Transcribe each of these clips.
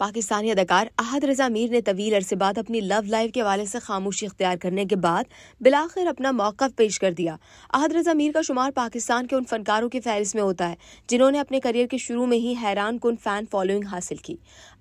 पाकिस्तानी अदाकार अहद रजा मीर ने तवील अरसे बाद अपनी लव लाइफ के हवाले से खामोशी इख्तियार करने के बाद बिलाखिर अपना मौका पेश कर दिया अहद रजा मीर का शुमार पाकिस्तान के उन फनकारों की फहरिस्त में होता है जिन्होंने अपने करियर के शुरू में ही हैरान कन फ़ैन फॉलोइंग हासिल की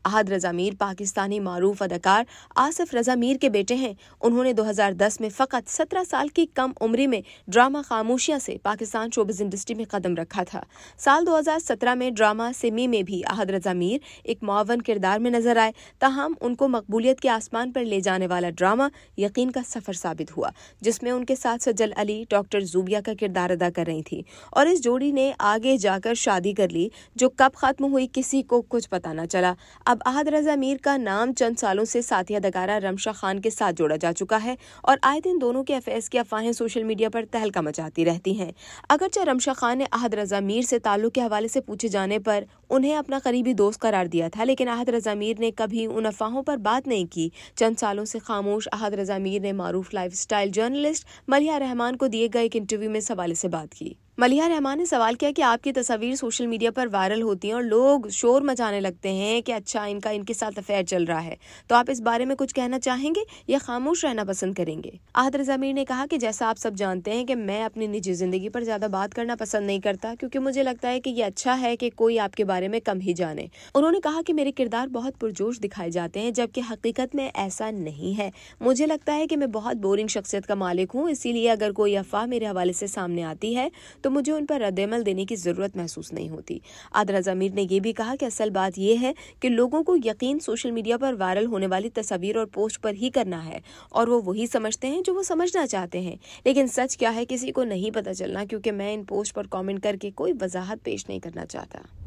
अहद रजा मीर पाकिस्तानी मरूफ अदाकार आसिफ रजा मीर के बेटे हैं उन्होंने 2010 में फ़कत 17 साल की कम उम्र में ड्रामा खामोशिया से पाकिस्तान शोबिस इंडस्ट्री में कदम रखा था साल 2017 में ड्रामा सिमी में भी अहद रजा मीर एक मावन किरदार में नजर आए ताहम उनको मकबूलियत के आसमान पर ले जाने वाला ड्रामा यकीन का सफ़र साबित हुआ जिसमें उनके साथ सज्जल अली डॉक्टर जूबिया का किरदार अदा कर रही थी और इस जोड़ी ने आगे जाकर शादी कर ली जो कब खत्म हुई किसी को कुछ पता न चला अब अब अहद रजा मीर का नाम चंद सालों से साथी अदाकारा रमशा खान के साथ जोड़ा जा चुका है और आए दिन दोनों के अफेयर्स की अफवाहें सोशल मीडिया पर तहलका मचाती रहती हैं अगरचे रमशा खान ने अहद रजा मीर से ताल्लुक के हवाले से पूछे जाने पर उन्हें अपना करीबी दोस्त करार दिया था लेकिन अहद रजामीर ने कभी उन अफवाहों पर बात नहीं की चंद सालों से खामोश अहद रजामीर ने मारूफ लाइफ स्टाइल जर्नलिस्ट मलिया रहमान को दिए गए एक इंटरव्यू में सवाले से बात की मलिया रहमान ने सवाल किया कि आपकी तस्वीर सोशल मीडिया पर वायरल होती हैं और लोग शोर मचाने लगते हैं कि अच्छा इनका इनके साथ अफेयर चल रहा है तो आप इस बारे में कुछ कहना चाहेंगे या खामोश रहना पसंद करेंगे आहद रजामीर ने कहा कि जैसा आप सब जानते हैं कि मैं अपनी निजी जिंदगी पर ज्यादा बात करना पसंद नहीं करता क्योंकि मुझे लगता है कि ये अच्छा है कि कोई आपके बारे बारे में कम ही जाने उन्होंने कहा कि मेरे किरदार बहुत पुरजोश दिखाए जाते हैं जबकि हकीकत में ऐसा नहीं है मुझे लगता है कि मैं बहुत बोरिंग शख्सियत का मालिक हूँ इसीलिए अगर कोई अफवाह मेरे हवाले से सामने आती है तो मुझे उन पर रद्दमल देने की ज़रूरत महसूस नहीं होती आदरा ज़मीर ने यह भी कहा कि असल बात यह है कि लोगों को यकीन सोशल मीडिया पर वायरल होने वाली तस्वीर और पोस्ट पर ही करना है और वो वही समझते हैं जो वो समझना चाहते हैं लेकिन सच क्या है किसी को नहीं पता चलना क्योंकि मैं इन पोस्ट पर कमेंट करके कोई वजाहत पेश नहीं करना चाहता